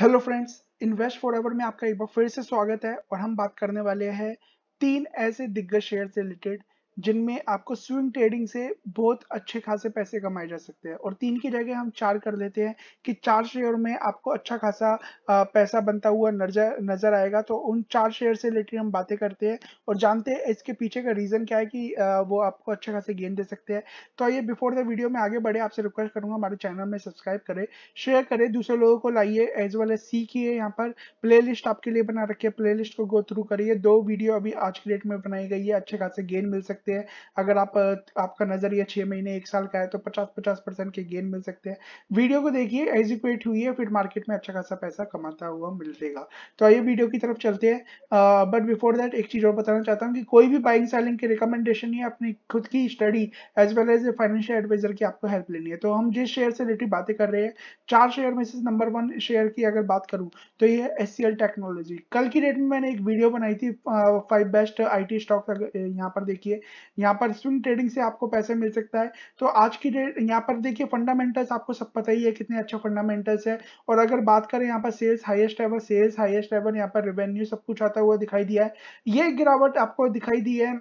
hello friends invest forever में आपका एक बार फिर से स्वागत है और हम बात करने वाले हैं तीन ऐसे दिग्गज शेयर से रिलेटेड जिनमें आपको स्विंग ट्रेडिंग से बहुत अच्छे खासे पैसे कमाए जा सकते हैं और तीन की जगह हम चार कर लेते हैं कि चार शेयर में आपको अच्छा खासा पैसा बनता हुआ नजर नजर आएगा तो उन चार शेयर से रिलेटेड हम बातें करते हैं और जानते हैं इसके पीछे का रीज़न क्या है कि वो आपको अच्छे खासे गेन दे सकते हैं तो आइए बिफोर द वीडियो में आगे बढ़े आपसे रिक्वेस्ट करूंगा हमारे चैनल में सब्सक्राइब करें शेयर करें दूसरे लोगों को लाइए एज वेल एज सीखिए यहाँ पर प्ले आपके लिए बना रखिए प्ले को गो थ्रू करिए दो वीडियो अभी आज की डेट में बनाई गई है अच्छे खासे गेन मिल सकते सकते हैं अगर आप आपका नजरिया छह महीने एक साल का है तो पचास पचास परसेंट के गेन मिल सकते हैं वीडियो को देखिए एजुकेट हुई है फिर मार्केट में अच्छा खासा पैसा कमाता हुआ मिल जाएगा तो आइए वीडियो की तरफ चलते हैं बट बिफोर दैट एक चीज और बताना चाहता हूँ कि कोई भी बाइंग सेलिंग की रिकमेंडेशन या अपनी खुद की study as well as a financial adviser की आपको हेल्प लेनी है तो हम जिस शेयर से रिलेटेड बातें कर रहे हैं चार शेयर में से नंबर वन शेयर की अगर बात करूँ तो ये एस टेक्नोलॉजी कल की डेट में मैंने एक वीडियो बनाई थी फाइव बेस्ट आईटी स्टॉक यहाँ पर देखिए यहाँ पर स्विंग ट्रेडिंग से आपको पैसे मिल सकता है तो आज की डेट यहाँ पर देखिए फंडामेंटल्स आपको सब पता ही है कितने अच्छे फंडामेंटल्स है और अगर बात करें यहाँ पर sales highest ever sales highest ever यहाँ पर रेवेन्यू सब कुछ आता हुआ दिखाई दिया है ये गिरावट आपको दिखाई दी है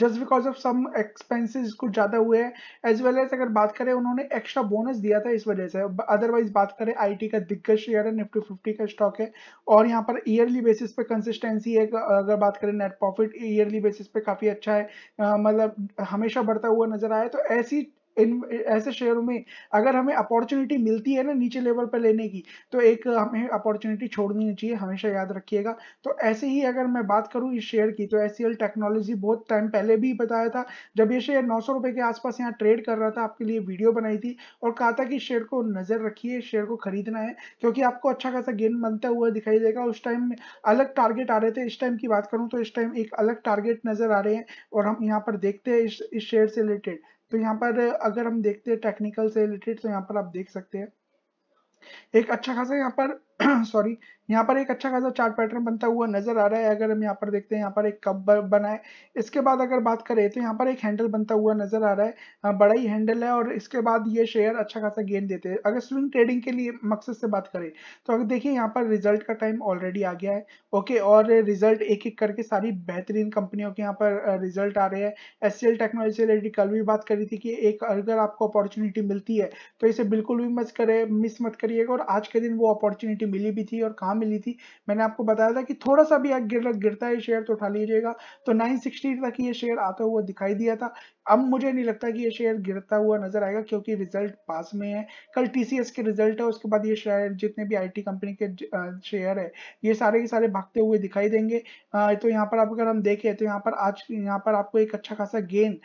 just because of some expenses कुछ ज़्यादा हुए हैं एज वेल एज अगर बात करें उन्होंने एक्स्ट्रा बोनस दिया था इस वजह से अदरवाइज बात करें आईटी का दिग्गज शेयर है निफ्टी फिफ्टी का स्टॉक है और यहाँ पर ईयरली बेसिस पे कंसिस्टेंसी है अगर बात करें नेट प्रॉफिट ईयरली बेसिस पे काफ़ी अच्छा है मतलब हमेशा बढ़ता हुआ नजर आया तो ऐसी इन ऐसे शेयरों में अगर हमें अपॉर्चुनिटी मिलती है ना नीचे लेवल पर लेने की तो एक हमें अपॉर्चुनिटी छोड़नी चाहिए हमेशा याद रखिएगा तो ऐसे ही अगर मैं बात करूँ इस शेयर की तो एस टेक्नोलॉजी e बहुत टाइम पहले भी बताया था जब ये शेयर नौ के आसपास यहाँ ट्रेड कर रहा था आपके लिए वीडियो बनाई थी और कहा था कि शेयर को नज़र रखिए शेयर को खरीदना है क्योंकि आपको अच्छा खासा गेन बनता हुआ दिखाई देगा उस टाइम में अलग टारगेट आ रहे थे इस टाइम की बात करूँ तो इस टाइम एक अलग टारगेट नज़र आ रहे हैं और हम यहाँ पर देखते हैं इस शेयर से रिलेटेड तो यहाँ पर अगर हम देखते हैं टेक्निकल से रिलेटेड तो यहाँ पर आप देख सकते हैं एक अच्छा खासा यहाँ पर सॉरी यहाँ पर एक अच्छा खासा चार्ट पैटर्न बनता हुआ नजर आ रहा है अगर हम यहाँ पर देखते हैं यहाँ पर एक कप बना है इसके बाद अगर बात करें तो यहाँ पर एक हैंडल बनता हुआ नजर आ रहा है बड़ा ही हैंडल है और इसके बाद ये शेयर अच्छा खासा गेन देते हैं अगर स्विंग ट्रेडिंग के लिए मकसद से बात करें तो अगर देखिए यहाँ पर रिजल्ट का टाइम ऑलरेडी आ गया है ओके और रिजल्ट एक एक करके सारी बेहतरीन कंपनियों के यहाँ पर रिजल्ट आ रहे हैं एस सी टेक्नोलॉजी से रिलेटेड कल भी बात करी थी कि एक अगर आपको अपॉर्चुनिटी मिलती है तो इसे बिल्कुल भी मत करे मिस मत करिएगा और आज के दिन वो अपॉर्चुनिटी अपॉर्चुनिटी मिली भी थी और कहाँ मिली थी मैंने आपको बताया था कि थोड़ा सा भी गिर गिरता है शेयर तो उठा लीजिएगा तो 960 तक ये शेयर आता हुआ दिखाई दिया था अब मुझे नहीं लगता कि ये शेयर गिरता हुआ नजर आएगा क्योंकि रिजल्ट पास में है कल टीसीएस के रिजल्ट है उसके बाद ये शेयर जितने भी आईटी कंपनी के शेयर है ये सारे के सारे भागते हुए दिखाई देंगे तो यहाँ पर आप अगर हम देखें तो यहाँ पर आज यहाँ पर आपको एक अच्छा खासा गेन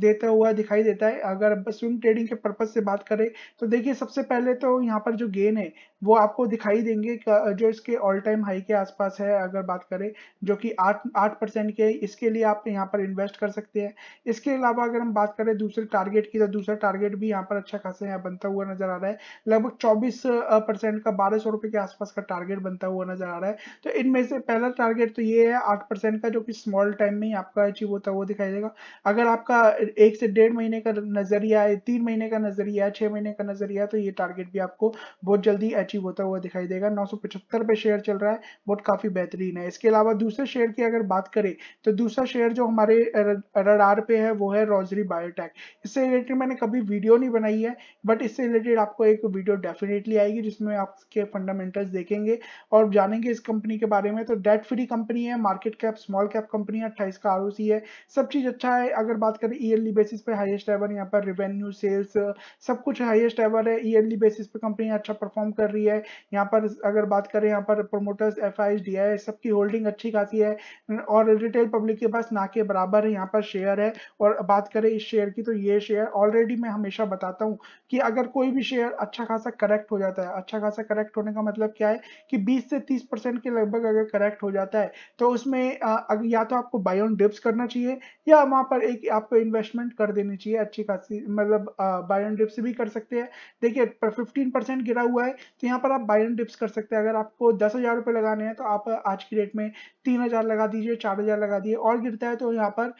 देता हुआ दिखाई देता है अगर स्विंग ट्रेडिंग के पर्पज से बात करें तो देखिए सबसे पहले तो यहाँ पर जो गेन है वो आपको दिखाई देंगे जो इसके ऑल टाइम हाई के आसपास है अगर बात करें जो कि आठ आठ परसेंट के इसके लिए आप यहाँ पर इन्वेस्ट कर सकते हैं इसके अलावा अगर हम बात करें दूसरे टारगेट की तो दूसरा टारगेट भी यहाँ पर अच्छा खासा यहाँ बनता हुआ नजर आ रहा है लगभग चौबीस परसेंट का बारह सौ रुपए के आसपास का टारगेट बनता हुआ नजर आ रहा है तो इनमें से पहला टारगेट तो ये है आठ का जो कि स्मॉल टाइम में ही आपका अचीव होता हुआ दिखाई देगा अगर आपका एक से डेढ़ महीने का नजरिया है तीन महीने का नजरिया है छह महीने का नजरिया तो ये टारगेट भी आपको बहुत जल्दी अचीव होता हुआ दिखाई देगा नौ पे शेयर चल रहा है बहुत काफी बेहतरीन है इसके अलावा दूसरे शेयर की अगर बात करें तो दूसरा शेयर जो हमारे रडार पे है वो है रोजरी बायोटेक इससे रिलेटेड मैंने कभी वीडियो नहीं बनाई है बट इससे रिलेटेड आपको एक वीडियो डेफिनेटली आएगी जिसमें इसके फंडामेंटल्स देखेंगे और जानेंगे इस कंपनी के बारे में तो डेट फ्री कंपनी है market cap small cap company है अट्ठाईस का आर है सब चीज़ अच्छा है अगर बात करें ईयरली बेसिस पर हाइएस्ट एवर यहाँ पर रेवेन्यू सेल्स सब कुछ हाइएस्ट एवर है ईयरली बेसिस पर कंपनी अच्छा परफॉर्म कर रही है यहाँ पर अगर बात करें यहाँ पर प्रोमोटर्स एफ आई सबकी होल्डिंग अच्छी खासी है और रिटेल पब्लिक के पास ना के बराबर यहाँ पर शेयर है और बात करें इस शेयर की तो ये शेयर ऑलरेडी मैं हमेशा बताता हूँ कि अगर कोई भी शेयर अच्छा खासा करेक्ट हो जाता है अच्छा खासा करेक्ट होने का मतलब क्या है कि 20 से 30 परसेंट के लगभग अगर करेक्ट हो जाता है तो उसमें अगर या तो आपको बाय ऑन डिप्स करना चाहिए या वहाँ पर एक आपको इन्वेस्टमेंट कर देनी चाहिए अच्छी खासी मतलब बाय ऑन डिप्स भी कर सकते हैं देखिए फिफ्टीन परसेंट गिरा हुआ है तो यहाँ पर आप बाई ऑन डिप्स कर सकते हैं अगर आपको दस हजार लगाने हैं तो आप आज की डेट में तीन हजार लगा दीजिए चार हजार लगा दिए और गिरता है तो यहाँ पर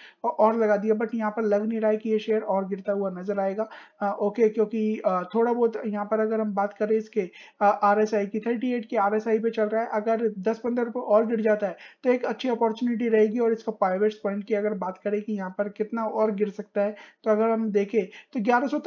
और लगा दिया बट यहाँ यहाँ पर लग नहीं रहा है कि ये शेयर और गिरता हुआ नजर आएगा आ, ओके क्योंकि थोड़ा बहुत यहाँ पर अगर हम बात करें इसके आर एस आई की थर्टी एट की आर एस आई पे चल रहा है अगर दस पंद्रह रुपये और गिर जाता है तो एक अच्छी अपॉर्चुनिटी रहेगी और इसका प्राइवेट पॉइंट की अगर बात करें कि यहाँ पर कितना और गिर सकता है तो अगर हम देखें तो ग्यारह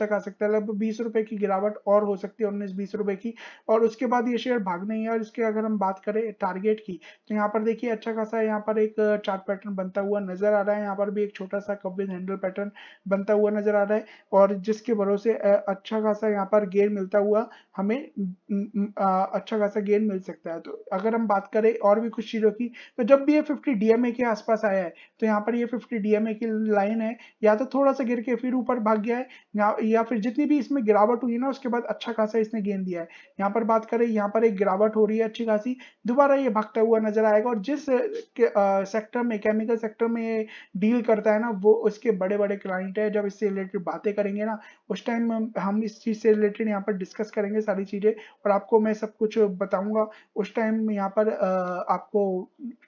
तक आ सकता है लगभग बीस रुपए की गिरावट और हो सकती है उन्नीस बीस रुपए की और उसके बाद ये शेयर भाग नहीं है और इसके अगर हम बात करें टारगेट की तो यहाँ पर देखिए अच्छा खासा यहाँ पर एक चार्ट पैटर्न बनता हुआ नजर आ रहा है यहाँ पर भी एक छोटा सा खासा कब्बिज हैंडल पैटर्न बनता हुआ नजर आ रहा है और जिसके भरोसे अच्छा खासा यहाँ पर गेन मिलता हुआ हमें अच्छा खासा गेन मिल सकता है तो अगर हम बात करें और भी कुछ चीज़ों की तो जब भी ये फिफ्टी डीएमए के आसपास आया है तो यहाँ पर ये फिफ्टी डीएमए की लाइन है या तो थोड़ा सा गिर के फिर ऊपर भाग गया है या, या फिर जितनी भी इसमें गिरावट हुई ना उसके बाद अच्छा खासा इसने गेन दिया है यहाँ पर बात करें यहाँ पर एक गिरावट हो रही है अच्छी खासी दोबारा ये भागता हुआ नजर आएगा और जिस सेक्टर में केमिकल सेक्टर में डील करता है ना वो उसके बड़े बड़े क्लाइंट है जब इससे रिलेटेड बातें करेंगे ना उस टाइम हम इस चीज़ से रिलेटेड यहाँ पर डिस्कस करेंगे सारी चीज़ें और आपको मैं सब कुछ बताऊँगा उस टाइम यहाँ पर आपको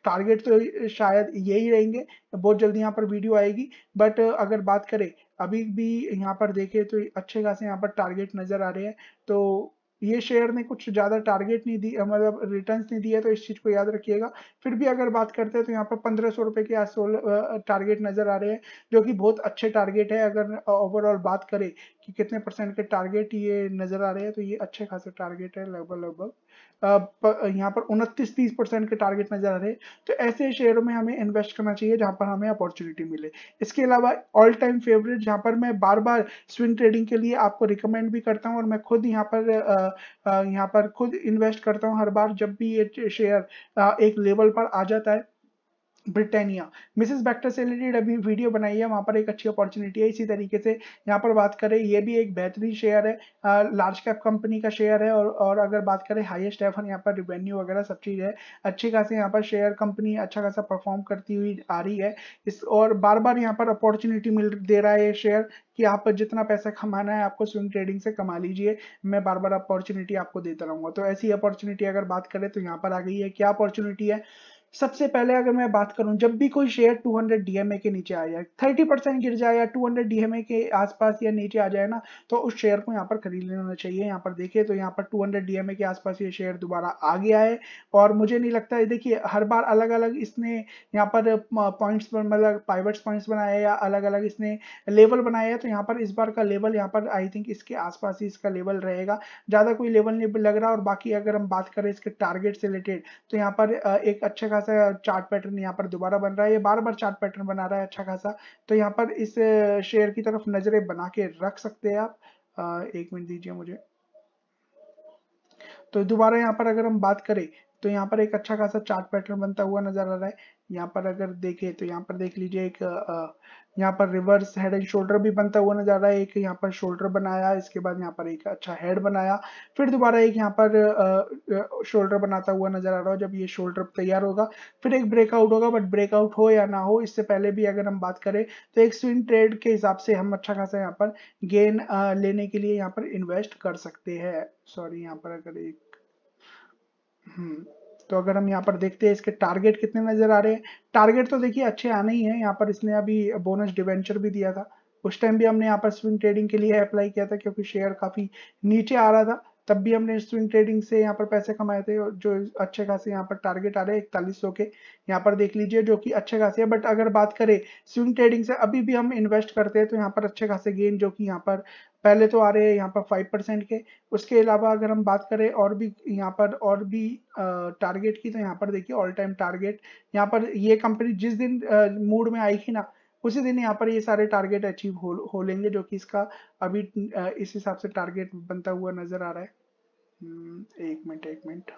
टारगेट तो शायद यही रहेंगे बहुत जल्दी यहाँ पर वीडियो आएगी बट अगर बात करें अभी भी यहाँ पर देखें तो अच्छे खासे यहाँ पर टारगेट नज़र आ रहे हैं तो ये शेयर ने कुछ ज़्यादा टारगेट नहीं दी मतलब रिटर्न नहीं दिए तो इस चीज़ को याद रखिएगा फिर भी अगर बात करते हैं तो यहाँ पर पंद्रह सौ रुपए के आसपास टारगेट नज़र आ रहे हैं जो कि बहुत अच्छे टारगेट है अगर ओवरऑल बात करें कि कितने परसेंट के टारगेट ये नज़र आ रहे हैं तो ये अच्छे खासे टारगेट है लगभग लगभग यहाँ पर उनतीस तीस परसेंट के टारगेट नज़र आ रहे हैं तो ऐसे शेयरों में हमें इन्वेस्ट करना चाहिए जहाँ पर हमें अपॉर्चुनिटी मिले इसके अलावा ऑल टाइम फेवरेट जहाँ पर मैं बार बार स्विंग ट्रेडिंग के लिए आपको रिकमेंड भी करता हूँ और मैं खुद यहाँ पर यहाँ पर खुद इन्वेस्ट करता हूँ हर बार जब भी ये शेयर एक लेवल पर आ जाता है ब्रिटानिया मिसेस बैक्टर से रिलेटेड अभी वीडियो बनाई है वहाँ पर एक अच्छी अपॉर्चुनिटी है इसी तरीके से यहाँ पर बात करें ये भी एक बेहतरीन शेयर है लार्ज कैप कंपनी का शेयर है और और अगर बात करें हाईएस्ट एफ यहाँ पर रिवेन्यू वगैरह सब चीज़ है अच्छी खासी यहाँ पर शेयर कंपनी अच्छा खासा परफॉर्म करती हुई आ रही है इस और बार बार यहाँ पर अपॉर्चुनिटी मिल दे रहा है ये शेयर कि आप जितना पैसा कमाना है आपको स्विंग ट्रेडिंग से कमा लीजिए मैं बार बार अपॉर्चुनिटी आपको देता रहूँगा तो ऐसी अपॉर्चुनिटी अगर बात करें तो यहाँ पर आ गई है क्या अपॉर्चुनिटी है सबसे पहले अगर मैं बात करूं जब भी कोई शेयर 200 डीएमए के नीचे आ जाए 30 परसेंट गिर जाए या 200 डीएमए के आसपास या नीचे आ जाए ना तो उस शेयर को यहाँ पर खरीद लेना चाहिए यहाँ पर देखिए तो यहाँ पर 200 डीएमए के आसपास ये शेयर दोबारा आ गया है और मुझे नहीं लगता है देखिए हर बार अलग अलग इसने यहाँ पर पॉइंट्स मतलब पाइवट्स पॉइंट्स बनाए या अलग अलग इसने लेवल बनाया है तो यहाँ पर इस बार का लेवल यहाँ पर आई थिंक इसके आसपास ही इसका लेवल रहेगा ज़्यादा कोई लेवल नहीं लग रहा और बाकी अगर हम बात करें इसके टारगेट से रिलेटेड तो यहाँ पर एक अच्छा खासा चार्ट पैटर्न यहाँ पर दोबारा बन रहा है ये बार बार चार्ट पैटर्न बना रहा है अच्छा खासा तो यहाँ पर इस शेयर की तरफ नजरें बना के रख सकते हैं आप एक मिनट दीजिए मुझे तो दोबारा यहाँ पर अगर हम बात करें तो यहाँ पर एक अच्छा खासा चार्ट पैटर्न बनता हुआ नजर आ रहा है यहाँ पर अगर देखें तो यहाँ पर देख लीजिए एक यहाँ पर रिवर्स हेड एंड शोल्डर भी बनता हुआ नजर आ रहा है एक यहाँ पर शोल्डर बनाया इसके बाद यहाँ पर एक अच्छा हेड बनाया फिर दोबारा एक यहाँ पर शोल्डर बनाता हुआ नजर आ रहा है जब ये शोल्डर तैयार होगा फिर एक ब्रेकआउट होगा बट ब्रेकआउट हो या ना हो इससे पहले भी अगर हम बात करें तो एक स्विंग ट्रेड के हिसाब से हम अच्छा खासा यहाँ पर गेन लेने के लिए यहाँ पर इन्वेस्ट कर सकते हैं सॉरी यहाँ पर अगर एक हम्म तो अगर हम यहाँ पर देखते हैं इसके टारगेट कितने नजर आ रहे हैं टारगेट तो देखिए अच्छे आने ही है यहाँ पर इसने अभी बोनस डिवेंचर भी दिया था उस टाइम भी हमने यहाँ पर स्विंग ट्रेडिंग के लिए अप्लाई किया था क्योंकि शेयर काफी नीचे आ रहा था तब भी हमने स्विंग ट्रेडिंग से यहाँ पर पैसे कमाए थे जो अच्छे खासे यहाँ पर टारगेट आ रहे हैं इकतालीस सौ के यहाँ पर देख लीजिए जो कि अच्छे खासे है बट अगर बात करें स्विंग ट्रेडिंग से अभी भी हम इन्वेस्ट करते हैं तो यहाँ पर अच्छे खासे गेन जो कि यहाँ पर पहले तो आ रहे हैं यहाँ पर फाइव परसेंट के उसके अलावा अगर हम बात करें और भी यहाँ पर और भी टारगेट की तो यहाँ पर देखिए ऑल टाइम टारगेट यहाँ पर ये कंपनी जिस दिन मूड में आई थी ना उसी दिन यहाँ पर ये सारे टारगेट अचीव हो, हो लेंगे जो कि इसका अभी इस हिसाब से टारगेट बनता हुआ नजर आ रहा है हम्म, एक मिनट एक मिनट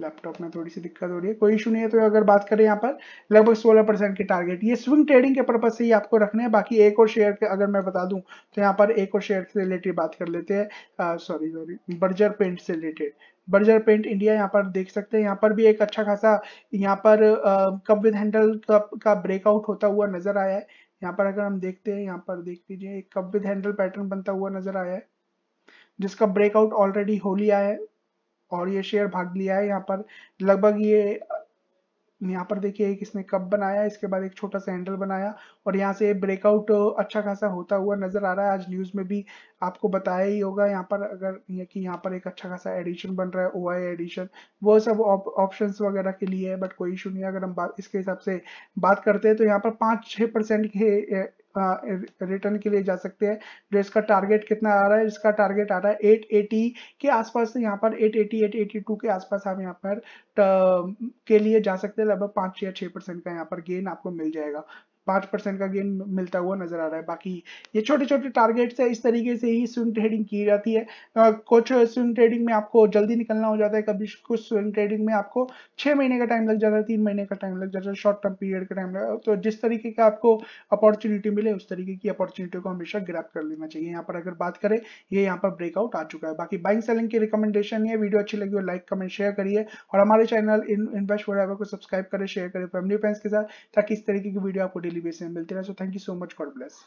लैपटॉप में थोड़ी सी दिक्कत हो रही है कोई इशू नहीं है तो अगर बात करें यहाँ पर लगभग 16 परसेंट की टारगेट ये स्विंग ट्रेडिंग के पर्पज से ही आपको रखने हैं बाकी एक और शेयर के अगर मैं बता दूं तो यहाँ पर एक और शेयर से रिलेटेड बात कर लेते हैं सॉरी सॉरी बर्जर पेंट से रिलेटेड बर्जर पेंट इंडिया यहाँ पर देख सकते हैं यहाँ पर भी एक अच्छा खासा यहाँ पर कप विद हैंडल कप का ब्रेकआउट होता हुआ नजर आया है यहाँ पर अगर हम देखते हैं यहाँ पर देख लीजिए एक कप विद हैंडल पैटर्न बनता हुआ नजर आया है जिसका ब्रेकआउट ऑलरेडी हो लिया है और ये शेयर भाग लिया है यहाँ पर लगभग ये यहाँ पर देखिए एक इसने कप बनाया इसके बाद एक छोटा सा हैंडल बनाया और यहाँ से ब्रेकआउट अच्छा खासा होता हुआ नजर आ रहा है आज न्यूज में भी आपको बताया ही होगा यहाँ पर अगर यह कि यहाँ पर एक अच्छा खासा एडिशन बन रहा है ओआई एडिशन वो सब ऑप्शंस उप, वगैरह के लिए है बट कोई इशू नहीं अगर हम बात इसके हिसाब से बात करते हैं तो यहाँ पर पाँच छः परसेंट के रिटर्न के लिए जा सकते हैं जो इसका टारगेट कितना आ रहा है इसका टारगेट आ रहा है 880 के आसपास यहाँ पर 880 882 के आसपास आप यहाँ पर के लिए जा सकते हैं लगभग पाँच या छः परसेंट का यहाँ पर गेन आपको मिल जाएगा पांच परसेंट का गेन मिलता हुआ नजर आ रहा है बाकी ये छोटे छोटे टारगेट्स है इस तरीके से ही स्विंग ट्रेडिंग की जाती है कुछ स्विंग ट्रेडिंग में आपको जल्दी निकलना हो जाता है कभी कुछ स्विंग ट्रेडिंग में आपको छह महीने का टाइम लग जाता है तीन महीने का टाइम लग जाता है शॉर्ट टर्म पीरियड का टाइम लग तो जिस तरीके का आपको अपॉर्चुनिटी मिले उस तरीके की अपॉर्चुनिटी को हमेशा ग्रैप कर लेना चाहिए यहाँ पर अगर बात करें ये यहाँ पर ब्रेकआउट आ चुका है बाकी बाइंग सेलिंग की रिकमेंडेशन है वीडियो अच्छी लगी हो लाइक कमेंट शेयर करिए और हमारे चैनल इन्वेस्ट वो को सब्सक्राइब करें शेयर करें फैमिली फ्रेंड्स के साथ ताकि इस तरीके की वीडियो आपको डेली बेस में मिलते रहे so thank you so much God bless